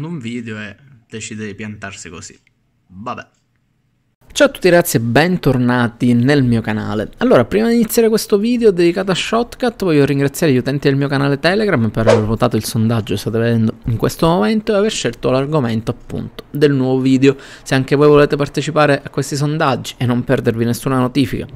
un video e decide di piantarsi così. Vabbè. Ciao a tutti ragazzi e bentornati nel mio canale. Allora, prima di iniziare questo video dedicato a Shotcut, voglio ringraziare gli utenti del mio canale Telegram per aver votato il sondaggio che state vedendo in questo momento e aver scelto l'argomento appunto del nuovo video. Se anche voi volete partecipare a questi sondaggi e non perdervi nessuna notifica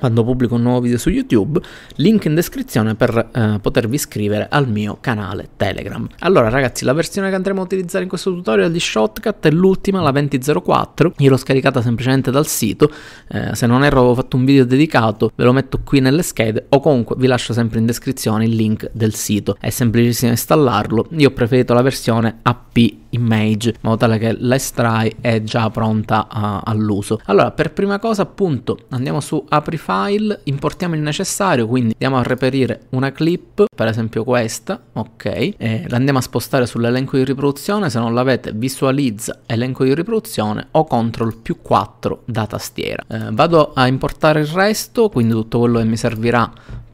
quando pubblico un nuovo video su YouTube, link in descrizione per eh, potervi iscrivere al mio canale Telegram. Allora ragazzi, la versione che andremo a utilizzare in questo tutorial di Shotcut è l'ultima, la 2004, io l'ho scaricata semplicemente dal sito, eh, se non erro avevo fatto un video dedicato, ve lo metto qui nelle schede o comunque vi lascio sempre in descrizione il link del sito, è semplicissimo installarlo, io ho preferito la versione app image, in modo tale che l'estrai è già pronta uh, all'uso. Allora, per prima cosa appunto andiamo su Aprify file, importiamo il necessario, quindi andiamo a reperire una clip, per esempio questa, ok, e la a spostare sull'elenco di riproduzione, se non l'avete visualizza elenco di riproduzione o CTRL più 4 da tastiera. Eh, vado a importare il resto, quindi tutto quello che mi servirà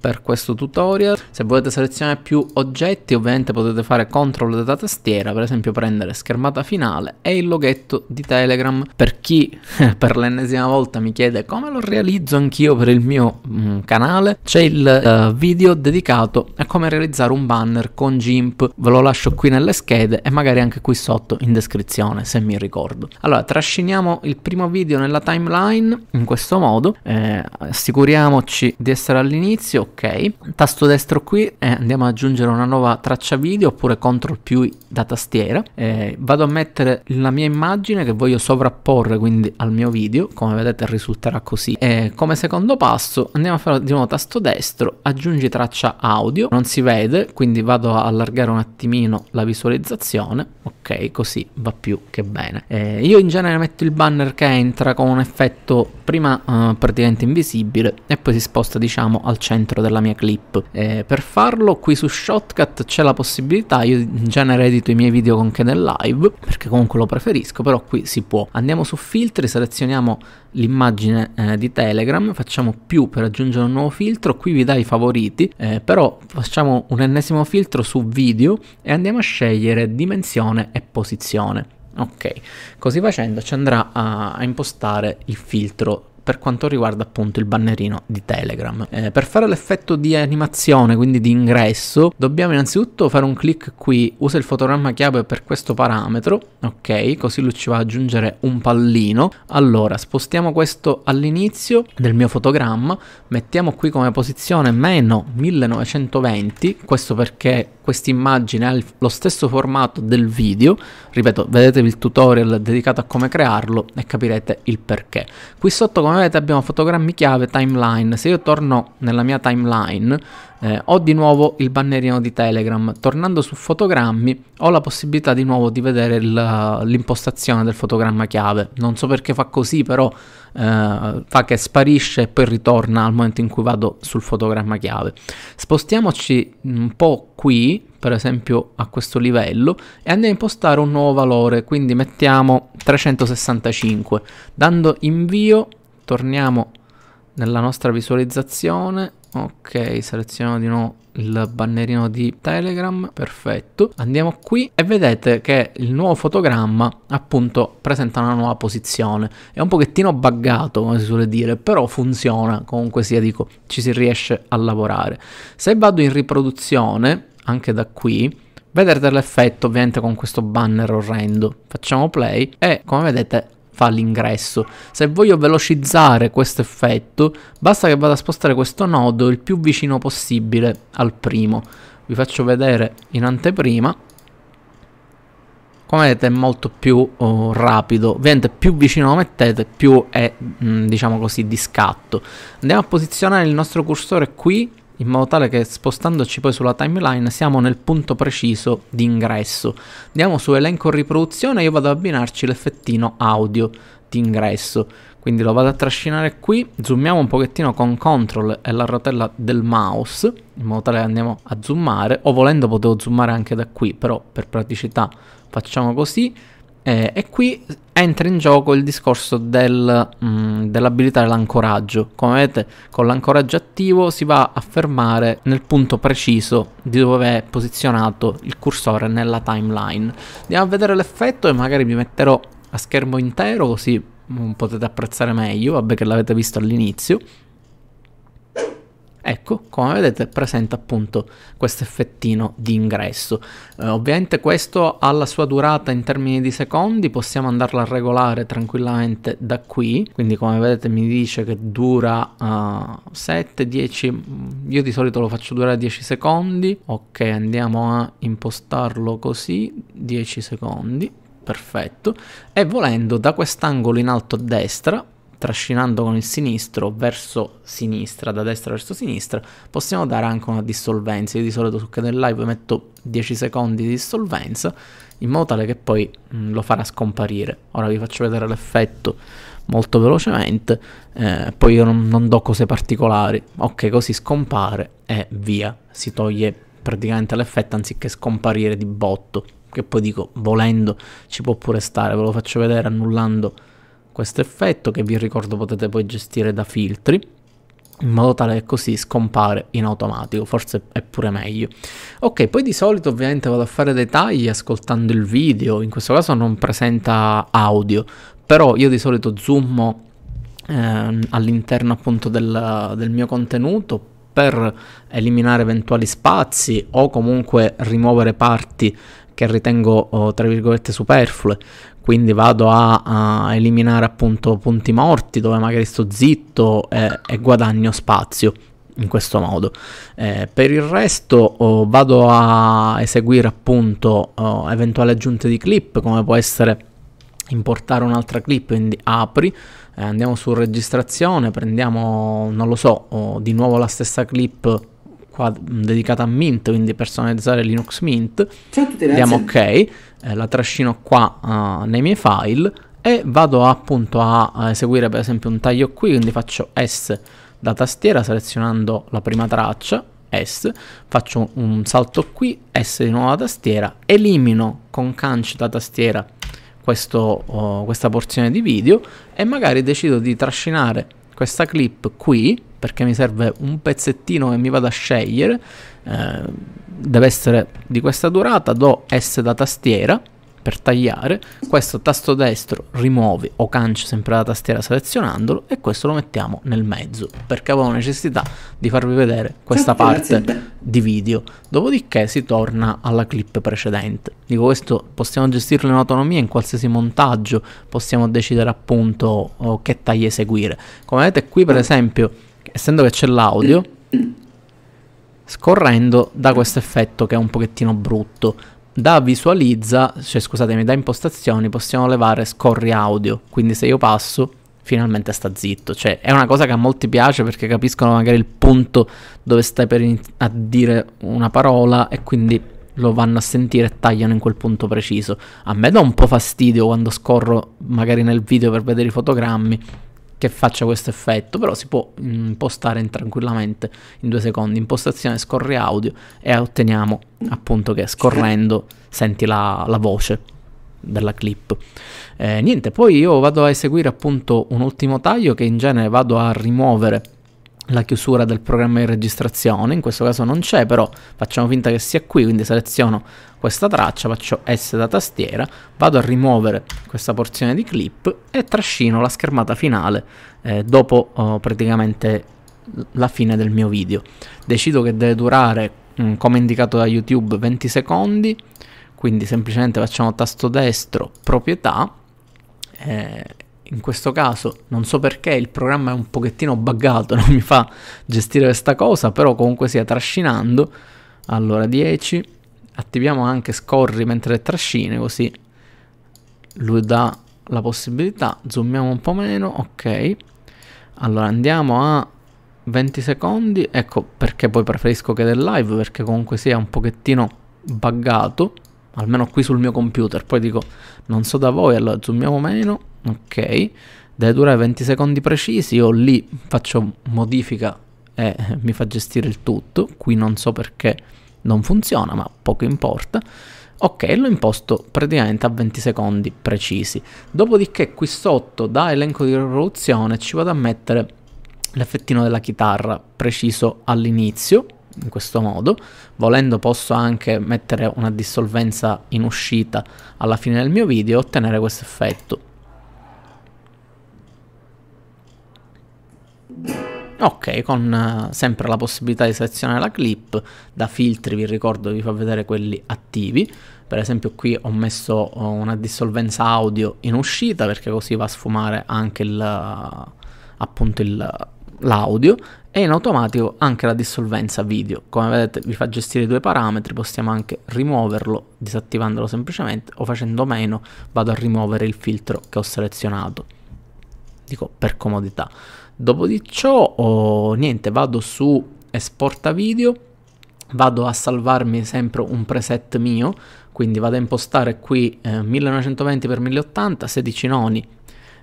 per questo tutorial. Se volete selezionare più oggetti ovviamente potete fare CTRL da tastiera, per esempio prendere schermata finale e il loghetto di Telegram. Per chi per l'ennesima volta mi chiede come lo realizzo anch'io per il mio mh, mm, canale, c'è il uh, video dedicato a come realizzare un banner con GIMP. Ve lo lascio qui nelle schede e magari anche qui sotto in descrizione se mi ricordo. Allora, trasciniamo il primo video nella timeline in questo modo, eh, assicuriamoci di essere all'inizio, ok tasto destro qui e eh, andiamo ad aggiungere una nuova traccia video oppure CTRL più da tastiera eh, vado a mettere la mia immagine che voglio sovrapporre quindi al mio video come vedete risulterà così e eh, come secondo passo andiamo a fare di nuovo tasto destro aggiungi traccia audio non si vede quindi vado a allargare un attimino la visualizzazione ok ok, così va più che bene. Eh, io in genere metto il banner che entra con un effetto prima eh, praticamente invisibile e poi si sposta diciamo al centro della mia clip. Eh, per farlo qui su Shotcut c'è la possibilità, io in genere edito i miei video con Canon Live perché comunque lo preferisco, però qui si può. Andiamo su filtri, selezioniamo l'immagine eh, di Telegram, facciamo più per aggiungere un nuovo filtro, qui vi dà i favoriti, eh, però facciamo un ennesimo filtro su video e andiamo a scegliere dimensione e posizione. Ok, così facendo ci andrà a, a impostare il filtro per quanto riguarda appunto il bannerino di Telegram. Eh, per fare l'effetto di animazione, quindi di ingresso, dobbiamo innanzitutto fare un clic qui, usa il fotogramma chiave per questo parametro, ok, così lui ci va ad aggiungere un pallino. Allora, spostiamo questo all'inizio del mio fotogramma, mettiamo qui come posizione meno 1920, questo perché questa immagine ha lo stesso formato del video, ripeto, vedetevi il tutorial dedicato a come crearlo e capirete il perché. Qui sotto come vedete abbiamo fotogrammi chiave timeline. Se io torno nella mia timeline eh, ho di nuovo il bannerino di Telegram. Tornando su fotogrammi ho la possibilità di nuovo di vedere l'impostazione del fotogramma chiave. Non so perché fa così, però eh, fa che sparisce e poi ritorna al momento in cui vado sul fotogramma chiave. Spostiamoci un po' qui, per esempio a questo livello, e andiamo a impostare un nuovo valore, quindi mettiamo 365, dando invio torniamo nella nostra visualizzazione ok selezioniamo di nuovo il bannerino di telegram perfetto andiamo qui e vedete che il nuovo fotogramma appunto presenta una nuova posizione è un pochettino buggato come si suole dire però funziona comunque sia dico ci si riesce a lavorare se vado in riproduzione anche da qui Vedete l'effetto ovviamente con questo banner orrendo. Facciamo play e come vedete fa l'ingresso. Se voglio velocizzare questo effetto, basta che vada a spostare questo nodo il più vicino possibile al primo. Vi faccio vedere in anteprima. Come vedete è molto più oh, rapido, ovviamente più vicino lo mettete più è mh, mm, diciamo così di scatto. Andiamo a posizionare il nostro cursore qui in modo tale che spostandoci poi sulla timeline siamo nel punto preciso di ingresso. Andiamo su elenco riproduzione e io vado ad abbinarci l'effettino audio di ingresso. Quindi lo vado a trascinare qui, zoomiamo un pochettino con CTRL e la rotella del mouse, in modo tale che andiamo a zoomare, o volendo potevo zoomare anche da qui, però per praticità facciamo così eh, e qui entra in gioco il discorso del, mh, mm, dell'abilitare l'ancoraggio. Come vedete, con l'ancoraggio attivo si va a fermare nel punto preciso di dove è posizionato il cursore nella timeline. Andiamo a vedere l'effetto e magari vi metterò a schermo intero così mm, potete apprezzare meglio, vabbè che l'avete visto all'inizio. Ecco, come vedete presenta appunto questo effettino di ingresso. Eh, ovviamente questo ha la sua durata in termini di secondi, possiamo andarla a regolare tranquillamente da qui, quindi come vedete mi dice che dura uh, 7, 10, io di solito lo faccio durare 10 secondi, ok andiamo a impostarlo così, 10 secondi, perfetto, e volendo da quest'angolo in alto a destra trascinando con il sinistro verso sinistra, da destra verso sinistra, possiamo dare anche una dissolvenza. Io di solito su Caden Live metto 10 secondi di dissolvenza in modo tale che poi mh, mm, lo farà scomparire. Ora vi faccio vedere l'effetto molto velocemente, eh, poi io non, non do cose particolari. Ok, così scompare e via, si toglie praticamente l'effetto anziché scomparire di botto, che poi dico volendo ci può pure stare, ve lo faccio vedere annullando questo effetto che vi ricordo potete poi gestire da filtri in modo tale che così scompare in automatico, forse è pure meglio. Ok, poi di solito ovviamente vado a fare dei tagli ascoltando il video, in questo caso non presenta audio, però io di solito zoomo eh, all'interno appunto del, del mio contenuto per eliminare eventuali spazi o comunque rimuovere parti che ritengo oh, tra virgolette superflue, quindi vado a, a, eliminare appunto punti morti dove magari sto zitto e, e guadagno spazio in questo modo. Eh, per il resto oh, vado a eseguire appunto oh, eventuali aggiunte di clip come può essere importare un'altra clip, quindi apri, eh, andiamo su registrazione, prendiamo, non lo so, oh, di nuovo la stessa clip qua mm, dedicata a Mint, quindi personalizzare Linux Mint. Ciao tutti, Diamo ok, eh, la trascino qua uh, nei miei file e vado appunto a, eseguire per esempio un taglio qui, quindi faccio S da tastiera selezionando la prima traccia, S, faccio un, salto qui, S di nuovo da tastiera, elimino con canc da tastiera questo, uh, questa porzione di video e magari decido di trascinare questa clip qui perché mi serve un pezzettino che mi vado a scegliere eh, deve essere di questa durata do S da tastiera per tagliare questo tasto destro rimuovi o canci sempre la tastiera selezionandolo e questo lo mettiamo nel mezzo perché avevo necessità di farvi vedere questa certo, parte di video dopodiché si torna alla clip precedente dico questo possiamo gestirlo in autonomia in qualsiasi montaggio possiamo decidere appunto oh, che tagli eseguire come vedete qui per esempio essendo che c'è l'audio, scorrendo da questo effetto che è un pochettino brutto. Da visualizza, cioè scusatemi, da impostazioni possiamo levare scorri audio, quindi se io passo finalmente sta zitto. Cioè, è una cosa che a molti piace perché capiscono magari il punto dove stai per in- a dire una parola e quindi lo vanno a sentire e tagliano in quel punto preciso. A me dà un po' fastidio quando scorro magari nel video per vedere i fotogrammi che faccia questo effetto, però si può mm, impostare tranquillamente in due secondi, impostazione scorre audio e otteniamo appunto che scorrendo senti la, la voce della clip. Eh, niente, poi io vado a eseguire appunto un ultimo taglio che in genere vado a rimuovere la chiusura del programma di registrazione, in questo caso non c'è, però facciamo finta che sia qui, quindi seleziono questa traccia, faccio S da tastiera, vado a rimuovere questa porzione di clip e trascino la schermata finale eh, dopo oh, praticamente la fine del mio video. Decido che deve durare, mh, mm, come indicato da YouTube, 20 secondi, quindi semplicemente facciamo tasto destro proprietà eh, in questo caso non so perché il programma è un pochettino buggato, non mi fa gestire questa cosa, però comunque sia trascinando. Allora 10, attiviamo anche scorri mentre trascine così lui dà la possibilità, zoomiamo un po' meno, ok. Allora andiamo a 20 secondi, ecco perché poi preferisco che del live perché comunque sia un pochettino buggato, almeno qui sul mio computer, poi dico non so da voi, allora zoomiamo meno ok deve durare 20 secondi precisi io lì faccio modifica e mi fa gestire il tutto qui non so perché non funziona ma poco importa ok lo imposto praticamente a 20 secondi precisi dopodiché qui sotto da elenco di riproduzione ci vado a mettere l'effettino della chitarra preciso all'inizio in questo modo volendo posso anche mettere una dissolvenza in uscita alla fine del mio video e ottenere questo effetto Ok, con eh, sempre la possibilità di selezionare la clip, da filtri vi ricordo vi fa vedere quelli attivi, per esempio qui ho messo eh, una dissolvenza audio in uscita perché così va a sfumare anche eh, l'audio e in automatico anche la dissolvenza video, come vedete vi fa gestire i due parametri, possiamo anche rimuoverlo disattivandolo semplicemente o facendo meno vado a rimuovere il filtro che ho selezionato, dico per comodità. Dopo di ciò, oh, niente, vado su esporta video, vado a salvarmi sempre un preset mio, quindi vado a impostare qui eh, 1920x1080, 16 noni,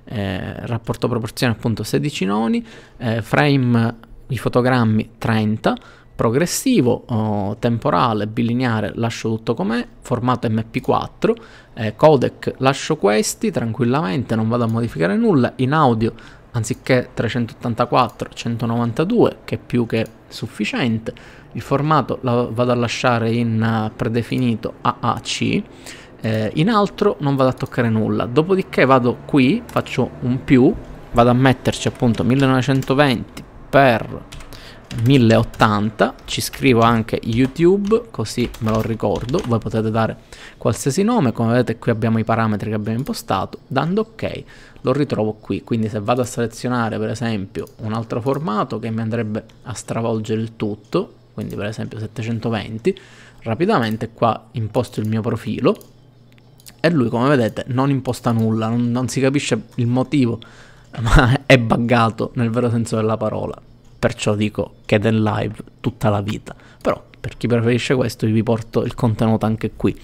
eh, rapporto proporzione appunto 16 noni, eh, frame i fotogrammi 30, progressivo, oh, temporale, bilineare lascio tutto com'è, formato MP4, eh, codec lascio questi tranquillamente, non vado a modificare nulla, in audio anziché 384 192 che è più che sufficiente il formato la vado a lasciare in eh, predefinito AAC eh, in altro non vado a toccare nulla dopodiché vado qui faccio un più vado a metterci appunto 1920 per 1080 ci scrivo anche youtube così me lo ricordo voi potete dare qualsiasi nome come vedete qui abbiamo i parametri che abbiamo impostato dando ok lo ritrovo qui quindi se vado a selezionare per esempio un altro formato che mi andrebbe a stravolgere il tutto quindi per esempio 720 rapidamente qua imposto il mio profilo e lui come vedete non imposta nulla non, non si capisce il motivo ma è buggato nel vero senso della parola perciò dico Cat and Live tutta la vita. Però per chi preferisce questo vi porto il contenuto anche qui.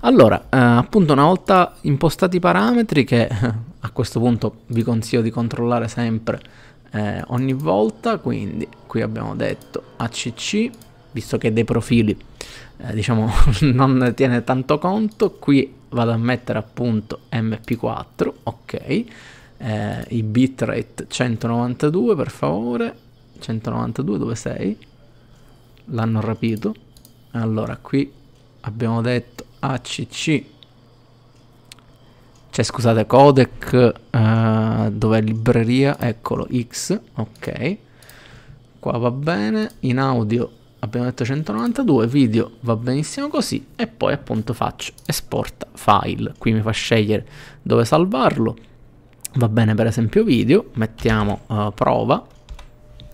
Allora, eh, appunto una volta impostati i parametri che eh, a questo punto vi consiglio di controllare sempre eh, ogni volta, quindi qui abbiamo detto ACC, visto che dei profili eh, diciamo non ne tiene tanto conto, qui vado a mettere appunto MP4, ok, eh, i bitrate 192 per favore, 192 dove sei? L'hanno rapito. Allora qui abbiamo detto ACC. Cioè scusate codec uh, dov'è libreria? Eccolo X. Ok. Qua va bene. In audio abbiamo detto 192. Video va benissimo così. E poi appunto faccio esporta file. Qui mi fa scegliere dove salvarlo va bene per esempio video mettiamo uh, prova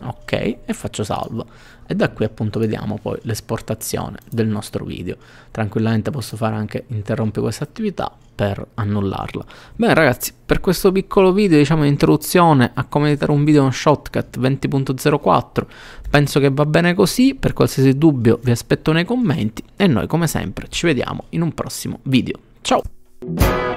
ok e faccio salvo e da qui appunto vediamo poi l'esportazione del nostro video tranquillamente posso fare anche interrompere questa attività per annullarla bene ragazzi per questo piccolo video diciamo introduzione a come editare un video con shotcut 20.04 penso che va bene così per qualsiasi dubbio vi aspetto nei commenti e noi come sempre ci vediamo in un prossimo video ciao